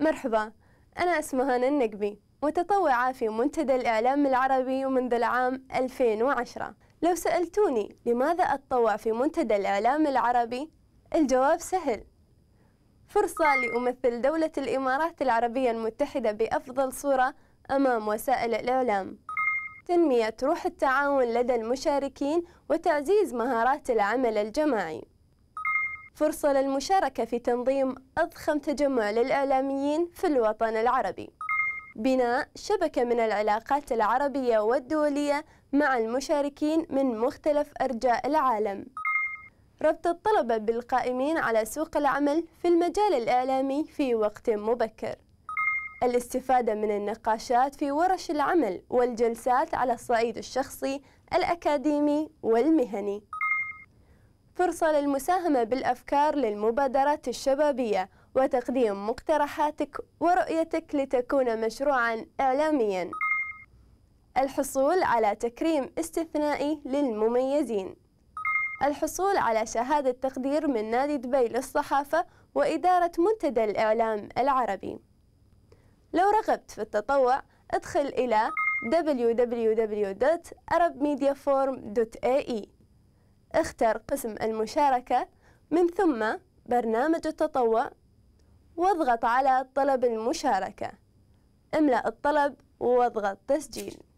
مرحبا أنا اسمها هنا النقبي متطوعة في منتدى الإعلام العربي منذ العام 2010 لو سألتوني لماذا أتطوع في منتدى الإعلام العربي الجواب سهل فرصة لأمثل دولة الإمارات العربية المتحدة بأفضل صورة أمام وسائل الإعلام تنمية روح التعاون لدى المشاركين وتعزيز مهارات العمل الجماعي فرصة للمشاركة في تنظيم أضخم تجمع للإعلاميين في الوطن العربي بناء شبكة من العلاقات العربية والدولية مع المشاركين من مختلف أرجاء العالم ربط الطلبة بالقائمين على سوق العمل في المجال الإعلامي في وقت مبكر الاستفادة من النقاشات في ورش العمل والجلسات على الصعيد الشخصي الأكاديمي والمهني فرصة للمساهمة بالأفكار للمبادرات الشبابية وتقديم مقترحاتك ورؤيتك لتكون مشروعا إعلاميا الحصول على تكريم استثنائي للمميزين الحصول على شهادة تقدير من نادي دبي للصحافة وإدارة منتدى الإعلام العربي لو رغبت في التطوع ادخل إلى www.arabmediaform.ae اختر قسم المشاركة من ثم برنامج التطوع واضغط على طلب المشاركة املأ الطلب واضغط تسجيل